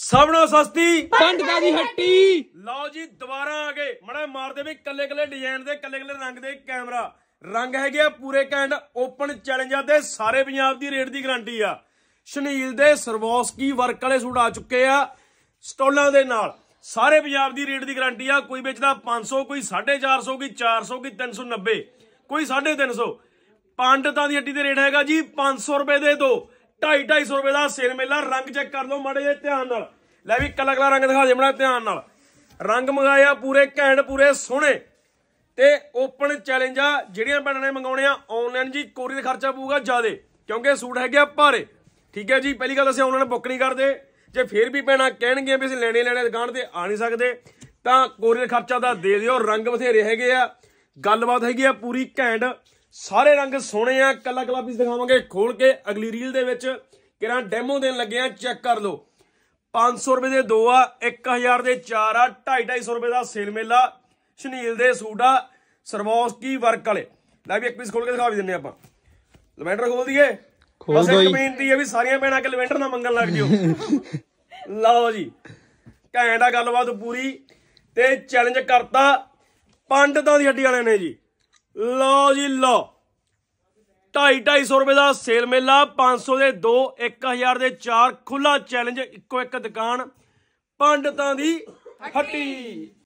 ਸਭਨਾ ਸਸਤੀ ਪੰਡਤਾਂ ਦੀ ਹੱਟੀ ਲਓ ਜੀ ਦੁਬਾਰਾ ਆ ਗਏ ਮੜਾ ਮਾਰ ਦੇ ਵੀ ਕੱਲੇ ਕੱਲੇ ਡਿਜ਼ਾਈਨ ਦੇ ਕੱਲੇ ਕੱਲੇ ਰੰਗ ਦੇ ਕੈਮਰਾ ਰੰਗ ਹੈਗੇ ਆ ਪੂਰੇ ਕੈਂਡ ਓਪਨ ਚੈਲੰਜ ਆ ਤੇ ਸਾਰੇ ਪੰਜਾਬ ਦੀ ਰੇਟ ਦੀ ਗਾਰੰਟੀ ਆ ਸ਼ਨੀਲ ਦੇ ਸਰਵੋਸਕੀ ਵਰਕ ਵਾਲੇ ਸੂਟ ਆ ਚੁੱਕੇ ਆ ਸਟੋਲਾਂ ਦੇ ਨਾਲ ਸਾਰੇ ਪੰਜਾਬ ਦੀ ਰੇਟ ਦੀ ਗਾਰੰਟੀ ਆ ਕੋਈ ਵੇਚਦਾ 500 ਕੋਈ 450 ਕੋਈ 400 ਕੋਈ 390 ਕੋਈ 350 ਪੰਡਤਾਂ ਦੀ ਹੱਟੀ ਦੇ ਰੇਟ ਹੈਗਾ ਜੀ 500 ਰੁਪਏ ਦੇ ਦੋ ਢਾਈ 250 ਰੁਪਏ ਦਾ ਸੇਲ ਮੇਲਾ ਰੰਗ ਚੈੱਕ ਕਰ ਲਓ ਮਾੜੇ ਜੇ ਧਿਆਨ ਨਾਲ ਲੈ ਵੀ ਕਲਾ ਕਲਾ ਰੰਗ ਦਿਖਾ ਦੇ ਮੜਾ ਧਿਆਨ ਨਾਲ ਰੰਗ ਮੰਗਾਇਆ ਪੂਰੇ ਘੈਂਡ ਪੂਰੇ ਸੋਹਣੇ ਤੇ ਓਪਨ ਚੈਲੰਜ ਆ ਜਿਹੜੀਆਂ ਭੈਣਾਂ ਨੇ ਮੰਗਾਉਣੇ ਆ ਆਨਲਾਈਨ ਜੀ ਕੋਰੀ ਦਾ ਖਰਚਾ ਪਊਗਾ ਜ਼ਿਆਦੇ ਕਿਉਂਕਿ ਸੂਟ ਹੈਗੇ ਆ ਭਾਰੇ ਠੀਕ ਹੈ ਜੀ ਪਹਿਲੀ ਗੱਲ ਅਸੀਂ ਆਨਲਾਈਨ ਬੁੱਕ ਨਹੀਂ ਕਰਦੇ ਜੇ ਫੇਰ ਵੀ ਪੈਣਾ ਕਹਿਣਗੇ ਵੀ ਅਸੀਂ ਲੈਣੇ ਲੈਣੇ ਦੁਕਾਨ ਤੇ ਆ ਨਹੀਂ ਸਕਦੇ ਤਾਂ ਕੋਰੀਅਰ ਖਰਚਾ ਦਾ ਦੇ ਦਿਓ ਰੰਗ ਬਥੇਰੇ ਹੈਗੇ ਆ ਗੱਲਬਾਤ ਹੈਗੀ ਆ ਪੂਰੀ ਘੈਂਡ ਸਾਰੇ ਰੰਗ ਸੋਹਣੇ ਆ ਕੱਲਾ ਕੱਲਾ ਪੀਸ ਦਿਖਾਵਾਂਗੇ ਖੋਲ ਕੇ ਅਗਲੀ ਰੀਲ ਦੇ ਵਿੱਚ ਕਿਰਾਂ ਡੈਮੋ ਦੇਣ ਲੱਗੇ ਆ ਚੈੱਕ ਕਰ ਲਓ 500 ਰੁਪਏ ਦੇ ਦੋ ਆ 1000 ਦੇ ਚਾਰ ਆ 250 ਰੁਪਏ ਦਾ ਸੇਲ ਮੇਲਾ ਸ਼ਨੀਲ ਦੇ ਸੂਟ ਆ ਸਰਵੋਸਕੀ ਵਰਕ ਵਾਲੇ ਲੈ ਵੀ ਇੱਕ ਪੀਸ ਖੋਲ ਕੇ ਦਿਖਾ ਵੀ ਦਿੰਨੇ ਆਪਾਂ ਲਵੈਂਡਰ ਖੋਲ ਦਈਏ ਬਸ ਇੱਕ ਬੇਨਤੀ ਹੈ ਵੀ ਸਾਰੀਆਂ ਭੈਣਾਂ ਕੇ ਲਵੈਂਡਰ ਨਾ ਮੰਗਣ ਲੱਗ ਜਿਓ ਲਓ ਜੀ ਘੈਂਟ ਆ ਗੱਲਬਾਤ ਪੂਰੀ ਤੇ ਚੈਲੰਜ ਕਰਤਾ ਪੰਡਤਾਂ ਦੀ ਹੱਡੀ ਵਾਲਿਆਂ ਨੇ ਜੀ ਲਓ ਜੀ ਲਓ 2250 ਰੁਪਏ ਦਾ ਸੇਲ ਮੇਲਾ 500 ਦੇ 2 1000 ਦੇ 4 ਖੁੱਲਾ ਚੈਲੰਜ ਇੱਕੋ ਇੱਕ ਦੁਕਾਨ ਪੰਡਤਾਂ ਦੀ ਹੱਟੀ